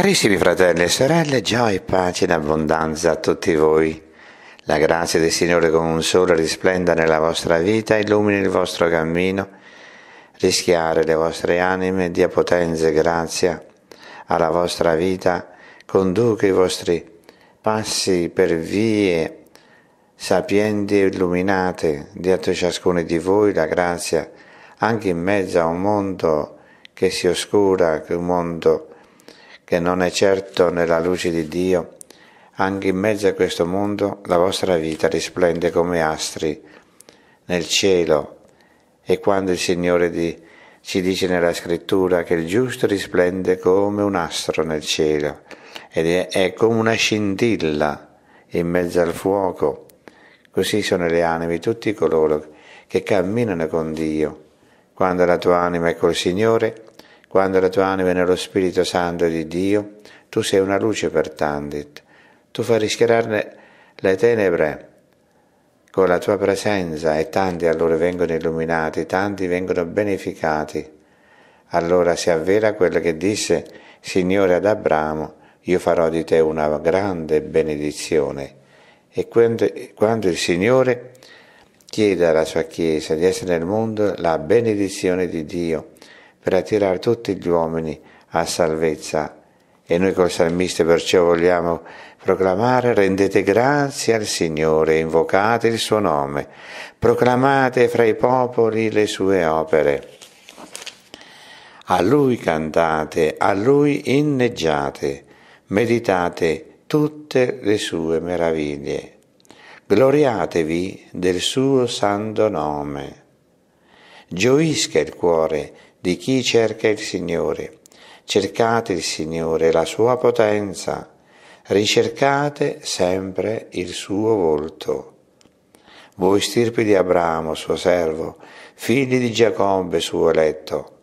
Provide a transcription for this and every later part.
Carissimi fratelli e sorelle, gioia e pace in abbondanza a tutti voi. La grazia del Signore come un sole risplenda nella vostra vita, illumini il vostro cammino, rischiare le vostre anime, dia potenza e grazia alla vostra vita, conduca i vostri passi per vie sapienti e illuminate, diate a ciascuno di voi la grazia, anche in mezzo a un mondo che si oscura, che un mondo che che non è certo nella luce di Dio, anche in mezzo a questo mondo la vostra vita risplende come astri nel cielo. E quando il Signore di, ci dice nella scrittura che il giusto risplende come un astro nel cielo ed è, è come una scintilla in mezzo al fuoco, così sono le anime di tutti coloro che camminano con Dio. Quando la tua anima è col Signore, quando la tua anima è nello Spirito Santo di Dio, tu sei una luce per tanti. Tu fai rischiararne le tenebre con la tua presenza e tanti allora vengono illuminati, tanti vengono beneficati. Allora si avvera quello che disse Signore ad Abramo, io farò di te una grande benedizione. E quando, quando il Signore chiede alla sua Chiesa di essere nel mondo la benedizione di Dio, per attirare tutti gli uomini a salvezza. E noi col salmista perciò vogliamo proclamare rendete grazie al Signore, invocate il suo nome, proclamate fra i popoli le sue opere. A lui cantate, a lui inneggiate, meditate tutte le sue meraviglie. Gloriatevi del suo santo nome. Gioisca il cuore di chi cerca il Signore. Cercate il Signore, la sua potenza, ricercate sempre il suo volto. Voi stirpi di Abramo, suo servo, figli di Giacobbe, suo eletto,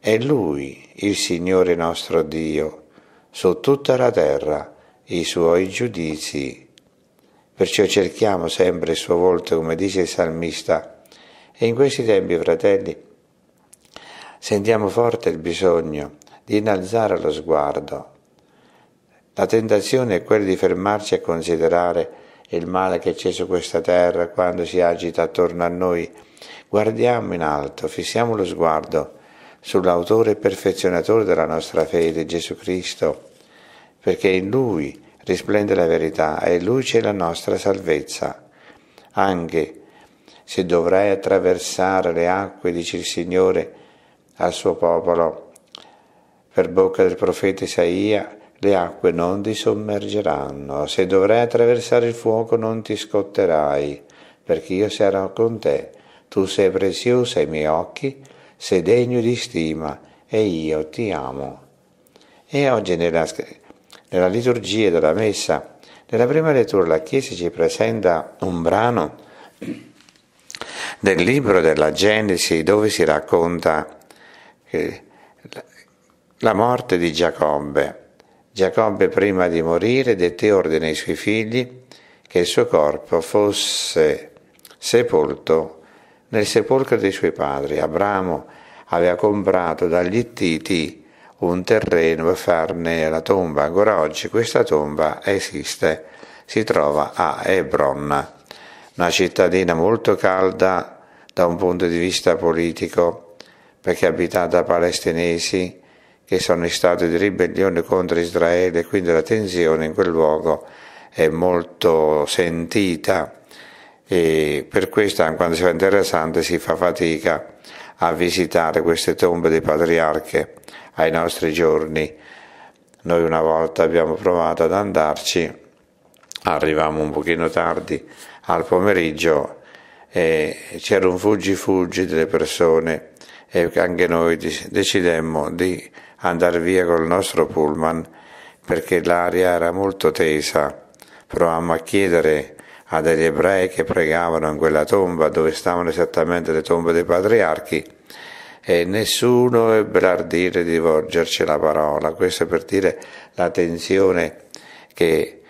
è Lui, il Signore nostro Dio, su tutta la terra i suoi giudizi. Perciò cerchiamo sempre il suo volto, come dice il salmista, e in questi tempi, fratelli, Sentiamo forte il bisogno di innalzare lo sguardo. La tentazione è quella di fermarci a considerare il male che c'è su questa terra quando si agita attorno a noi. Guardiamo in alto, fissiamo lo sguardo sull'autore e perfezionatore della nostra fede, Gesù Cristo, perché in Lui risplende la verità e in Lui c'è la nostra salvezza. Anche se dovrai attraversare le acque, dice il Signore, al suo popolo. Per bocca del profeta Isaia le acque non ti sommergeranno, se dovrai attraversare il fuoco non ti scotterai, perché io sarò con te, tu sei preziosa ai miei occhi, sei degno di stima e io ti amo. E oggi nella, nella liturgia della messa, nella prima lettura la Chiesa ci presenta un brano del libro della Genesi dove si racconta la morte di Giacobbe. Giacobbe prima di morire dette ordine ai suoi figli che il suo corpo fosse sepolto nel sepolcro dei suoi padri. Abramo aveva comprato dagli Ittiti un terreno per farne la tomba. Ancora oggi questa tomba esiste, si trova a Hebron, una cittadina molto calda da un punto di vista politico perché abitata da palestinesi che sono in stato di ribellione contro Israele, quindi la tensione in quel luogo è molto sentita e per questo anche quando si fa interessante si fa fatica a visitare queste tombe dei patriarche ai nostri giorni. Noi una volta abbiamo provato ad andarci, arrivavamo un pochino tardi al pomeriggio e c'era un fuggi fuggi delle persone e anche noi decidemmo di andare via col nostro pullman perché l'aria era molto tesa. Provammo a chiedere a degli ebrei che pregavano in quella tomba dove stavano esattamente le tombe dei patriarchi e nessuno ebbe l'ardire di rivolgerci la parola. Questo per dire la tensione che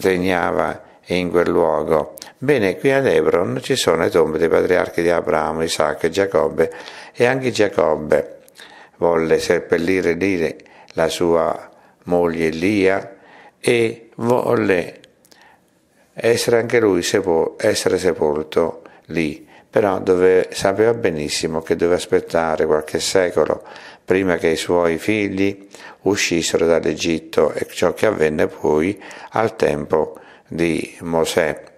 regnava in quel luogo. Bene, qui ad Hebron ci sono le tombe dei patriarchi di Abramo, Isacco e Giacobbe, e anche Giacobbe volle seppellire lì la sua moglie Lia, e volle essere anche lui sepol- essere sepolto lì, però dove, sapeva benissimo che doveva aspettare qualche secolo prima che i suoi figli uscissero dall'Egitto e ciò che avvenne poi al tempo di Mosè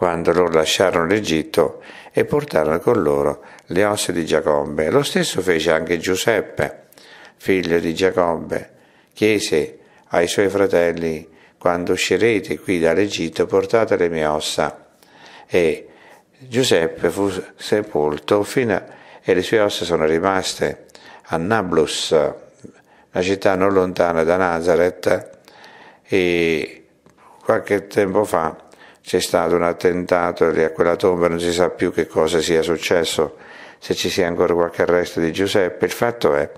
quando loro lasciarono l'Egitto e portarono con loro le ossa di Giacobbe. Lo stesso fece anche Giuseppe, figlio di Giacobbe, chiese ai suoi fratelli, quando uscirete qui dall'Egitto portate le mie ossa. E Giuseppe fu sepolto fino a, e le sue ossa sono rimaste a Nablus, una città non lontana da Nazareth, e qualche tempo fa c'è stato un attentato e a quella tomba non si sa più che cosa sia successo, se ci sia ancora qualche arresto di Giuseppe. Il fatto è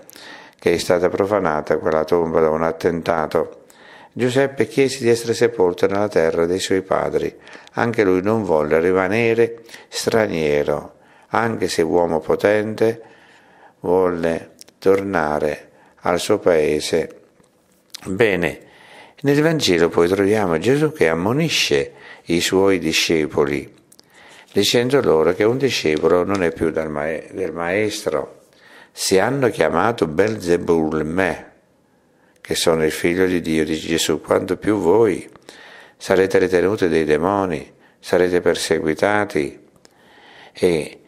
che è stata profanata quella tomba da un attentato. Giuseppe chiese di essere sepolto nella terra dei suoi padri. Anche lui non volle rimanere straniero, anche se uomo potente, volle tornare al suo paese. Bene, nel Vangelo poi troviamo Gesù che ammonisce i suoi discepoli, dicendo loro che un discepolo non è più del maestro. Si hanno chiamato Belzebul me, che sono il figlio di Dio, di Gesù, quanto più voi sarete ritenuti dei demoni, sarete perseguitati. E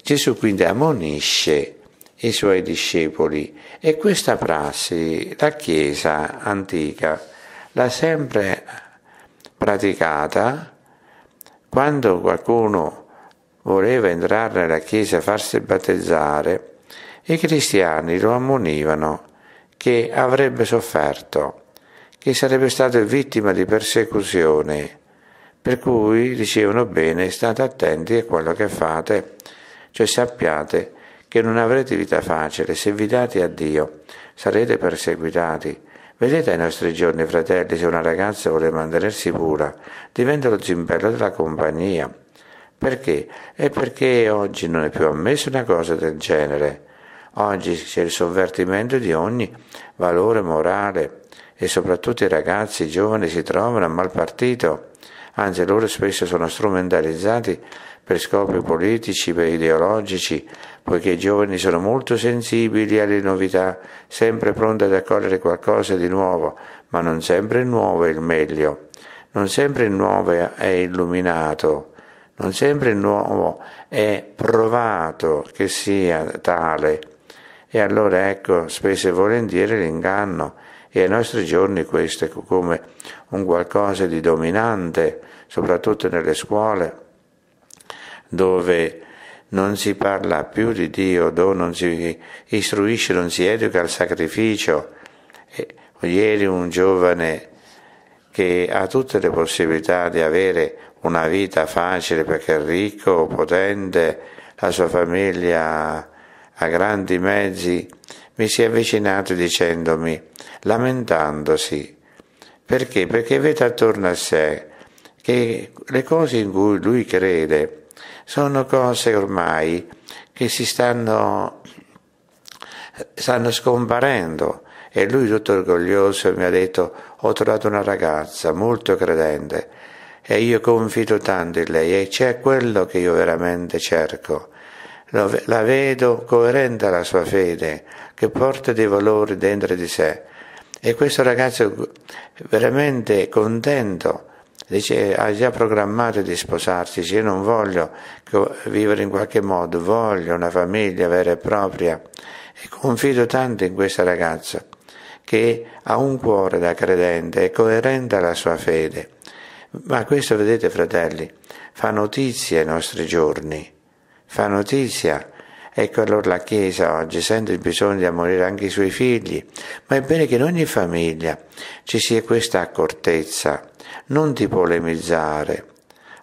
Gesù quindi ammonisce i suoi discepoli e questa prassi la Chiesa antica l'ha sempre praticata quando qualcuno voleva entrare nella chiesa e farsi battezzare, i cristiani lo ammonivano che avrebbe sofferto, che sarebbe stato vittima di persecuzione, per cui dicevano bene, state attenti a quello che fate, cioè sappiate che non avrete vita facile, se vi date a Dio sarete perseguitati, Vedete ai nostri giorni, fratelli, se una ragazza vuole mantenersi pura, diventa lo zimbello della compagnia. Perché? È perché oggi non è più ammessa una cosa del genere. Oggi c'è il sovvertimento di ogni valore morale e soprattutto i ragazzi i giovani si trovano a mal partito anzi loro spesso sono strumentalizzati per scopi politici, per ideologici, poiché i giovani sono molto sensibili alle novità, sempre pronti ad accogliere qualcosa di nuovo, ma non sempre il nuovo è il meglio, non sempre il nuovo è illuminato, non sempre il nuovo è provato che sia tale. E allora ecco, spesso e volentieri l'inganno e ai nostri giorni questo è come un qualcosa di dominante, soprattutto nelle scuole, dove non si parla più di Dio, dove non si istruisce, non si educa al sacrificio. E ieri un giovane che ha tutte le possibilità di avere una vita facile perché è ricco, potente, la sua famiglia ha grandi mezzi, mi si è avvicinato dicendomi, lamentandosi. Perché? Perché vede attorno a sé che le cose in cui lui crede sono cose ormai che si stanno, stanno scomparendo. E lui tutto orgoglioso mi ha detto, ho trovato una ragazza molto credente e io confido tanto in lei e c'è quello che io veramente cerco la vedo coerente alla sua fede, che porta dei valori dentro di sé. E questo ragazzo veramente contento, dice, ha già programmato di sposarsi, dice, io non voglio vivere in qualche modo, voglio una famiglia vera e propria. E confido tanto in questa ragazza, che ha un cuore da credente, è coerente alla sua fede. Ma questo, vedete fratelli, fa notizia ai nostri giorni fa notizia. Ecco allora la Chiesa oggi sente il bisogno di ammonire anche i suoi figli, ma è bene che in ogni famiglia ci sia questa accortezza, non di polemizzare.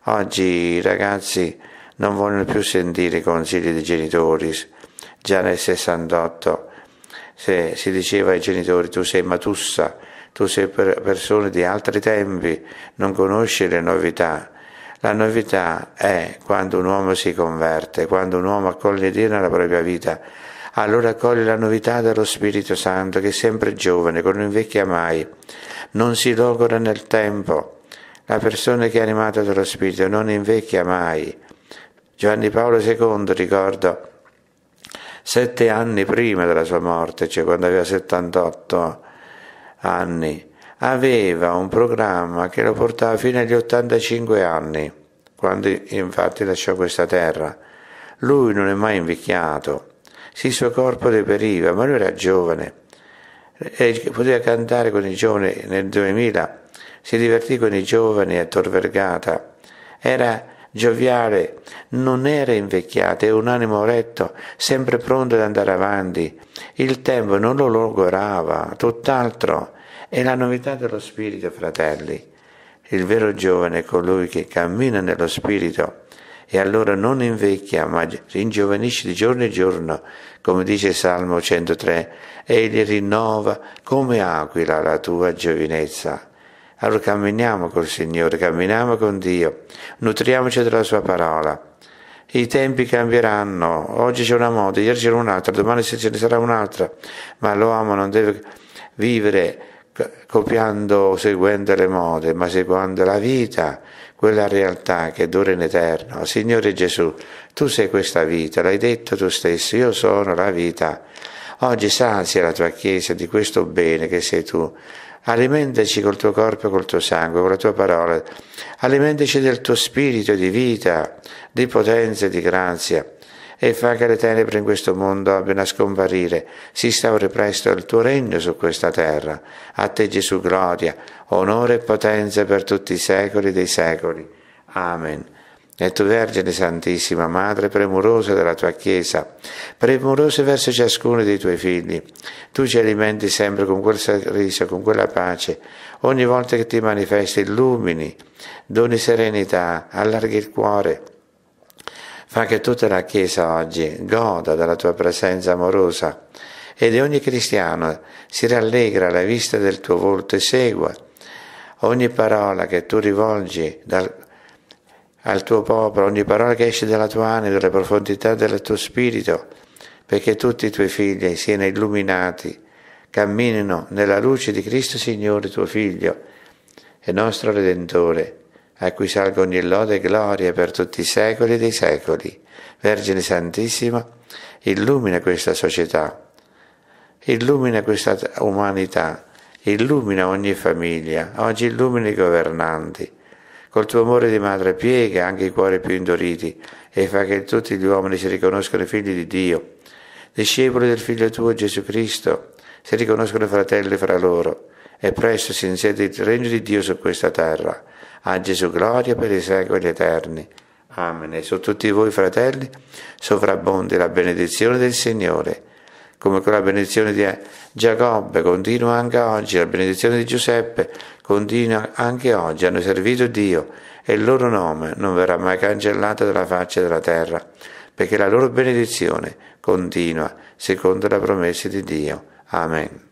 Oggi i ragazzi non vogliono più sentire i consigli dei genitori. Già nel 68 se si diceva ai genitori tu sei matussa, tu sei per persone di altri tempi, non conosci le novità la novità è quando un uomo si converte, quando un uomo accoglie Dio nella propria vita, allora accoglie la novità dello Spirito Santo che è sempre giovane, che non invecchia mai, non si logora nel tempo. La persona che è animata dallo Spirito non invecchia mai. Giovanni Paolo II, ricordo, sette anni prima della sua morte, cioè quando aveva 78 anni, aveva un programma che lo portava fino agli 85 anni, quando infatti lasciò questa terra. Lui non è mai invecchiato, sì il suo corpo deperiva, ma lui era giovane e poteva cantare con i giovani nel 2000, si divertì con i giovani a Tor Vergata, era gioviale, non era invecchiato, era un animo retto, sempre pronto ad andare avanti. Il tempo non lo logorava, tutt'altro è la novità dello Spirito, fratelli. Il vero giovane è colui che cammina nello Spirito e allora non invecchia, ma ringiovanisce di giorno in giorno, come dice il Salmo 103, egli rinnova come aquila la tua giovinezza. Allora camminiamo col Signore, camminiamo con Dio, nutriamoci della Sua parola. I tempi cambieranno, oggi c'è una moda, ieri c'era un'altra, domani ce ne sarà un'altra, ma l'uomo non deve vivere copiando o seguendo le mode, ma seguendo la vita, quella realtà che dura in eterno. Signore Gesù, tu sei questa vita, l'hai detto tu stesso, io sono la vita. Oggi sanzia la tua Chiesa di questo bene che sei tu. Alimentaci col tuo corpo col tuo sangue, con la tua parola. Alimentaci del tuo spirito di vita, di potenza e di grazia e fa che le tenebre in questo mondo abbiano a scomparire. Si instauri presto il tuo regno su questa terra. A te Gesù gloria, onore e potenza per tutti i secoli dei secoli. Amen. E tu Vergine Santissima, Madre premurosa della tua Chiesa, premurosa verso ciascuno dei tuoi figli, tu ci alimenti sempre con quel sorriso, con quella pace, ogni volta che ti manifesti illumini, doni serenità, allarghi il cuore, Fa che tutta la Chiesa oggi goda della tua presenza amorosa ed ogni cristiano si rallegra alla vista del tuo volto e segua ogni parola che tu rivolgi dal, al tuo popolo, ogni parola che esce dalla tua anima, dalle profondità del tuo spirito, perché tutti i tuoi figli siano illuminati, camminino nella luce di Cristo Signore, tuo Figlio e nostro Redentore a cui salgo ogni lode e gloria per tutti i secoli dei secoli. Vergine Santissima, illumina questa società, illumina questa umanità, illumina ogni famiglia, oggi illumina i governanti. Col tuo amore di madre piega anche i cuori più induriti e fa che tutti gli uomini si riconoscano figli di Dio, discepoli del Figlio tuo Gesù Cristo, si riconoscono fratelli fra loro e presto si insiede il regno di Dio su questa terra a Gesù gloria per i secoli eterni. Amen. E su tutti voi, fratelli, sovrabbondi la benedizione del Signore. Come con la benedizione di Giacobbe continua anche oggi, la benedizione di Giuseppe continua anche oggi. Hanno servito Dio e il loro nome non verrà mai cancellato dalla faccia della terra, perché la loro benedizione continua secondo la promessa di Dio. Amen.